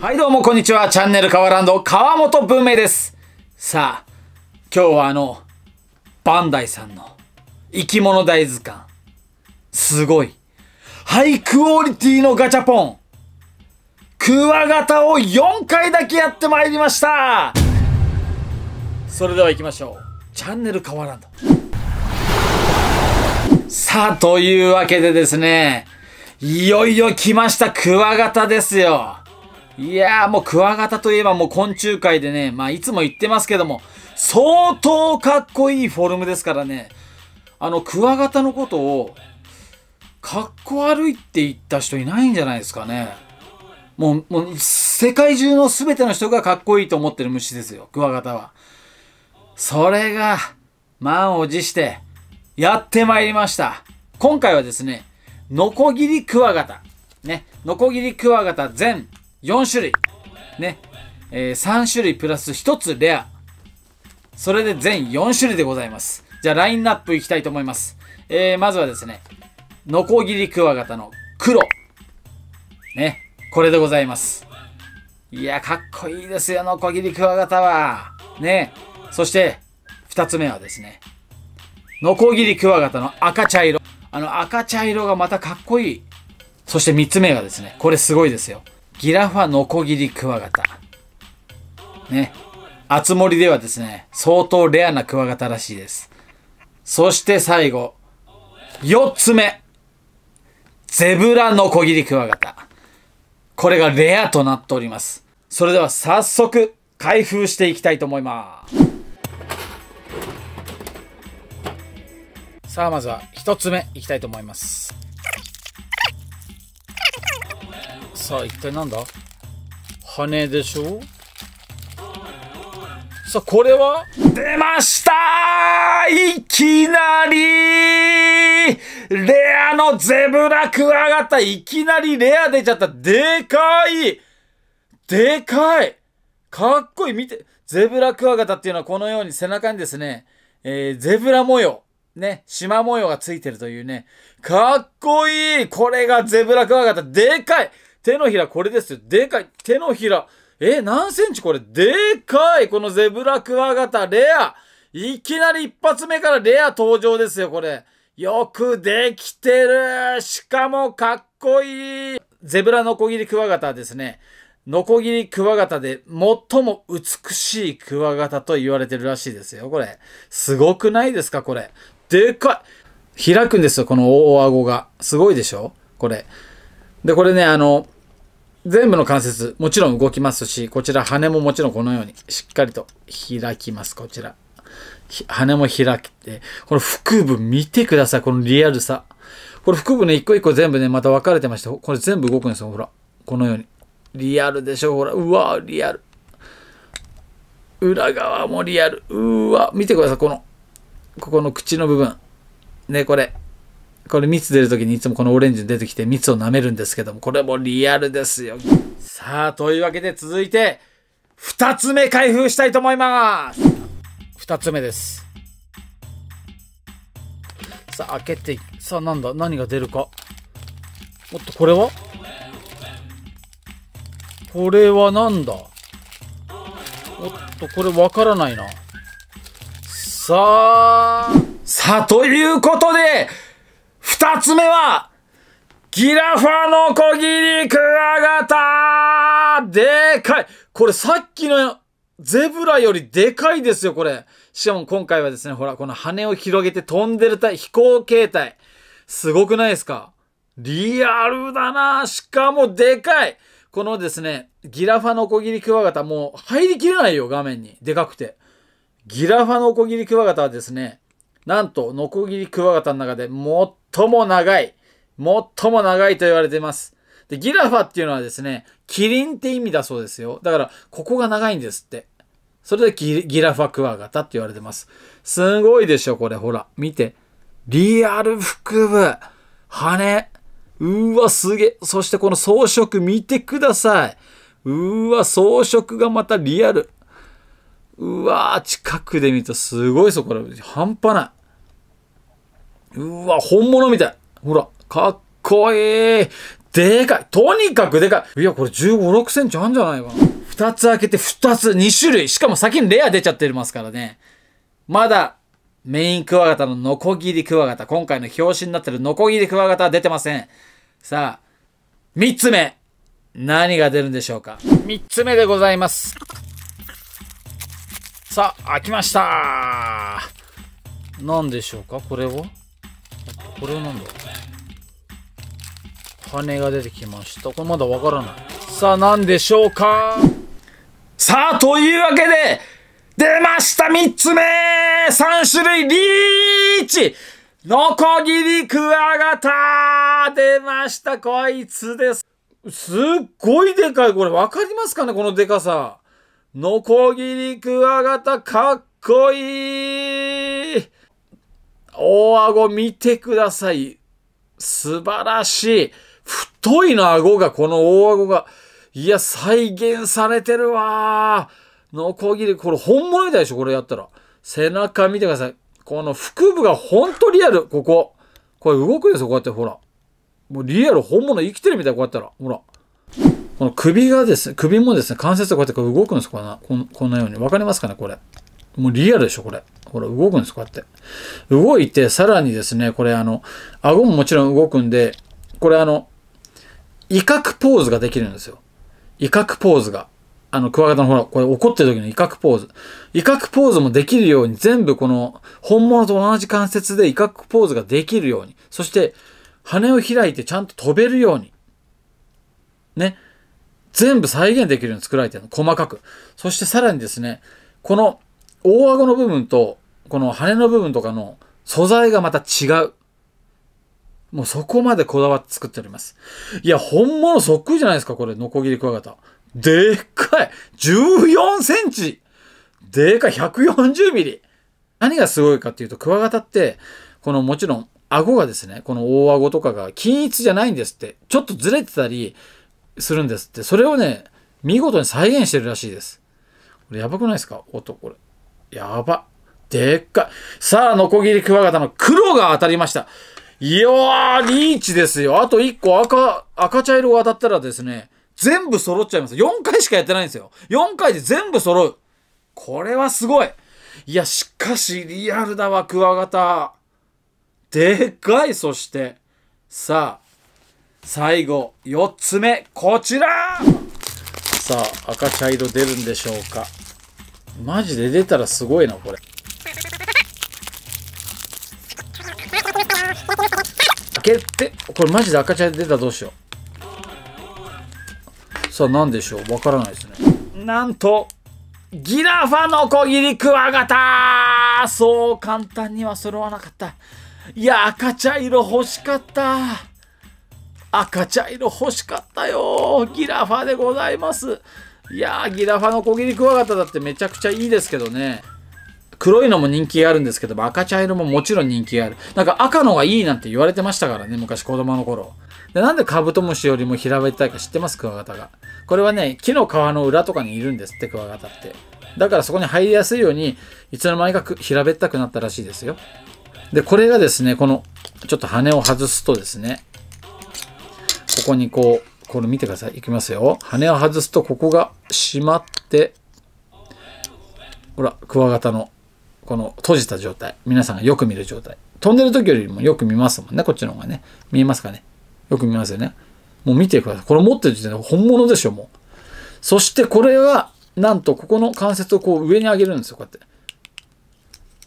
はいどうもこんにちは。チャンネル河原川本文明です。さあ、今日はあの、バンダイさんの生き物大図鑑。すごい。ハイクオリティのガチャポン。クワガタを4回だけやってまいりました。それでは行きましょう。チャンネル河原さあ、というわけでですね、いよいよ来ましたクワガタですよ。いやーもうクワガタといえばもう昆虫界でね、まあいつも言ってますけども、相当かっこいいフォルムですからね、あのクワガタのことを、かっこ悪いって言った人いないんじゃないですかね。もう、もう世界中の全ての人がかっこいいと思ってる虫ですよ、クワガタは。それが、満を持して、やってまいりました。今回はですね、ノコギリクワガタ。ね、ノコギリクワガタ全4種類。ね。えー、3種類プラス1つレア。それで全4種類でございます。じゃあ、ラインナップいきたいと思います。えー、まずはですね、ノコギリクワガタの黒。ね。これでございます。いや、かっこいいですよ、ノコギリクワガタは。ね。そして、2つ目はですね、ノコギリクワガタの赤茶色。あの赤茶色がまたかっこいい。そして3つ目がですね、これすごいですよ。ギラファノコギリクワガタ。ね。厚森ではですね、相当レアなクワガタらしいです。そして最後、4つ目。ゼブラノコギリクワガタ。これがレアとなっております。それでは早速、開封していきたいと思います。さあ、まずは1つ目いきたいと思います。さあ、一体なんだ羽でしょさあ、これは出ましたいきなりレアのゼブラクワガタいきなりレア出ちゃったでかいでかいかっこいい見てゼブラクワガタっていうのはこのように背中にですね、えー、ゼブラ模様。ね、縞模様がついてるというね。かっこいいこれがゼブラクワガタ、でかい手のひらこれですよ。でかい。手のひら。え、何センチこれでかいこのゼブラクワガタ、レアいきなり一発目からレア登場ですよ、これ。よくできてるしかもかっこいいゼブラノコギリクワガタですね。ノコギリクワガタで最も美しいクワガタと言われてるらしいですよ、これ。すごくないですか、これ。でかい開くんですよ、この大顎が。すごいでしょこれ。で、これね、あの、全部の関節、もちろん動きますし、こちら羽ももちろんこのようにしっかりと開きます、こちら。羽も開けて、この腹部見てください、このリアルさ。これ腹部ね、一個一個全部ね、また分かれてまして、これ全部動くんですよ、ほら。このように。リアルでしょ、ほら。うわリアル。裏側もリアル。うわ見てください、この、ここの口の部分。ね、これ。これ蜜出るときにいつもこのオレンジ出てきて蜜を舐めるんですけども、これもリアルですよ。さあ、というわけで続いて、二つ目開封したいと思います二つ目です。さあ、開けて、さあ、なんだ何が出るか。おっと、これはこれはなんだおっと、これわからないな。さあ、さあ、ということで、二つ目は、ギラファノコギリクワガタでかいこれさっきのゼブラよりでかいですよ、これ。しかも今回はですね、ほら、この羽を広げて飛んでる体、飛行形態。すごくないですかリアルだなしかもでかいこのですね、ギラファノコギリクワガタ、もう入りきれないよ、画面に。でかくて。ギラファノコギリクワガタはですね、なんと、ノコギリクワガタの中で最最も長い、最も長いと言われています。で、ギラファっていうのはですね、キリンって意味だそうですよ。だから、ここが長いんですって。それでギギラファクワガタって言われてます。すごいでしょ、これ。ほら、見て。リアル腹部。羽。うわ、すげえ。そしてこの装飾見てください。うわ、装飾がまたリアル。うわ近くで見るとすごいぞ、これ。半端ない。うわ、本物みたい。ほら、かっこいい。でかい。とにかくでかい。いや、これ15、6センチあるんじゃないかな。2つ開けて2つ、2種類。しかも先にレア出ちゃってますからね。まだ、メインクワガタのノコギリクワガタ。今回の表紙になってるノコギリクワガタは出てません。さあ、3つ目。何が出るんでしょうか。3つ目でございます。さあ、開きました。何でしょうかこれをこれは何だ羽が出てきました。これまだわからない。さあ、何でしょうかさあ、というわけで、出ました三つ目三種類リーチノコギリクワガタ出ましたこいつですすっごいでかいこれわかりますかねこのでかさ。ノコギリクワガタかっこいい大顎見てください。素晴らしい。太いの顎が、この大顎が。いや、再現されてるわノコギリ、これ本物みたいでしょ、これやったら。背中見てください。この腹部がほんとリアル、ここ。これ動くんですよ、こうやって、ほら。もうリアル、本物生きてるみたい、こうやったら。ほら。この首がですね、首もですね、関節がこうやって動くんです、こんな、このように。わかりますかね、これ。もうリアルでしょ、これ。ほら、動くんです、こうやって。動いて、さらにですね、これあの、顎ももちろん動くんで、これあの、威嚇ポーズができるんですよ。威嚇ポーズが。あの、クワガタのほら、これ怒ってる時の威嚇ポーズ。威嚇ポーズもできるように、全部この、本物と同じ関節で威嚇ポーズができるように。そして、羽を開いてちゃんと飛べるように。ね。全部再現できるように作られてるの。細かく。そしてさらにですね、この、大顎の部分と、この羽の部分とかの素材がまた違う。もうそこまでこだわって作っております。いや、本物そっくりじゃないですか、これ、ノコギリクワガタ。でっかい !14 センチでっかい !140 ミリ何がすごいかっていうと、クワガタって、このもちろん、顎がですね、この大顎とかが均一じゃないんですって、ちょっとずれてたりするんですって、それをね、見事に再現してるらしいです。これやばくないですか音、これ。やば。でっかい。さあ、ノコギリクワガタの黒が当たりました。いやー、リーチですよ。あと1個赤、赤茶色が当たったらですね、全部揃っちゃいます。4回しかやってないんですよ。4回で全部揃う。これはすごい。いや、しかし、リアルだわ、クワガタ。でっかい、そして。さあ、最後、4つ目、こちらさあ、赤茶色出るんでしょうか。マジで出たらすごいなこれ開けてこれマジで赤茶出たらどうしようさあ何でしょうわからないですねなんとギラファノコギリクワガタそう簡単には揃わなかったいや赤茶色欲しかった赤茶色欲しかったよギラファでございますいやー、ギラファの小切りクワガタだってめちゃくちゃいいですけどね。黒いのも人気があるんですけども、赤茶色ももちろん人気がある。なんか赤のがいいなんて言われてましたからね、昔子供の頃。でなんでカブトムシよりも平べったいか知ってますクワガタが。これはね、木の皮の裏とかにいるんですって、クワガタって。だからそこに入りやすいように、いつの間にか平べったくなったらしいですよ。で、これがですね、この、ちょっと羽を外すとですね、ここにこう、これ見てください。いきますよ。羽を外すと、ここが閉まって、ほら、クワガタの、この閉じた状態。皆さんがよく見る状態。飛んでる時よりもよく見ますもんね。こっちの方がね。見えますかね。よく見ますよね。もう見てください。これ持ってる時点で本物でしょ、もう。そしてこれは、なんとここの関節をこう上に上げるんですよ、こうやって。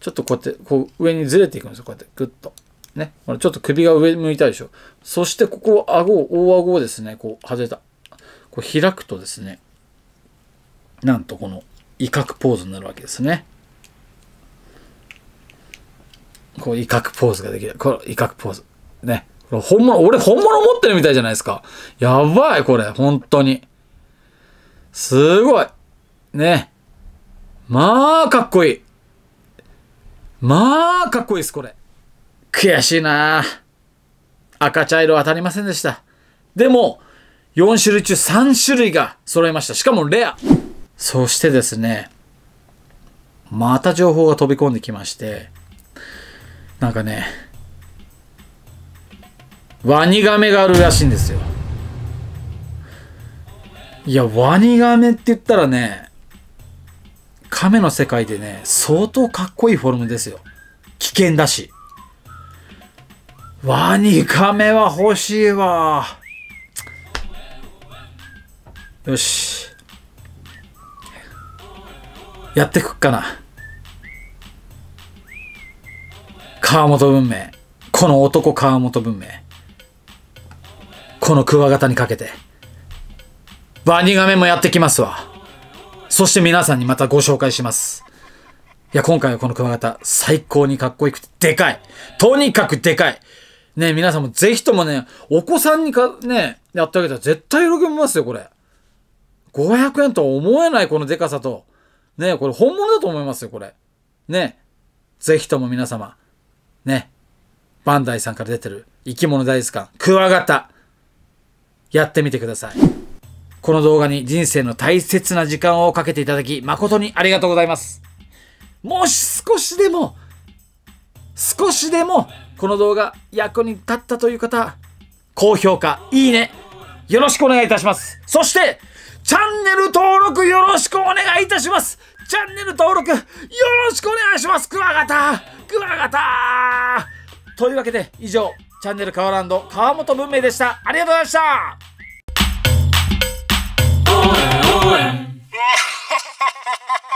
ちょっとこうやって、こう上にずれていくんですよ、こうやって。グッと。ね、ちょっと首が上向いたでしょ。そしてここ、顎を、大顎をですね、こう外れた。こう開くとですね、なんとこの威嚇ポーズになるわけですね。こう威嚇ポーズができる。こ威嚇ポーズ。ね。これ本物、俺本物持ってるみたいじゃないですか。やばい、これ。本当に。すごい。ね。まあ、かっこいい。まあ、かっこいいです、これ。悔しいな赤茶色当たりませんでした。でも、4種類中3種類が揃いました。しかもレア。そしてですね、また情報が飛び込んできまして、なんかね、ワニガメがあるらしいんですよ。いや、ワニガメって言ったらね、亀の世界でね、相当かっこいいフォルムですよ。危険だし。ワニカメは欲しいわ。よし。やってくっかな。川本文明。この男川本文明。このクワガタにかけて。ワニガメもやってきますわ。そして皆さんにまたご紹介します。いや、今回はこのクワガタ、最高にかっこよくて、でかいとにかくでかいね、皆さんもぜひともね、お子さんにか、ね、やってあげたら絶対喜びますよ、これ。500円とは思えないこのデカさと。ね、これ本物だと思いますよ、これ。ね、ぜひとも皆様、ね、バンダイさんから出てる生き物大図鑑、クワガタ、やってみてください。この動画に人生の大切な時間をかけていただき、誠にありがとうございます。もし少しでも、少しでもこの動画役に立ったという方、高評価、いいね、よろしくお願いいたします。そして、チャンネル登録よろしくお願いいたしますチャンネル登録よろしくお願いしますクワガタクワガタというわけで以上、チャンネルカワランド川本文明でした。ありがとうございました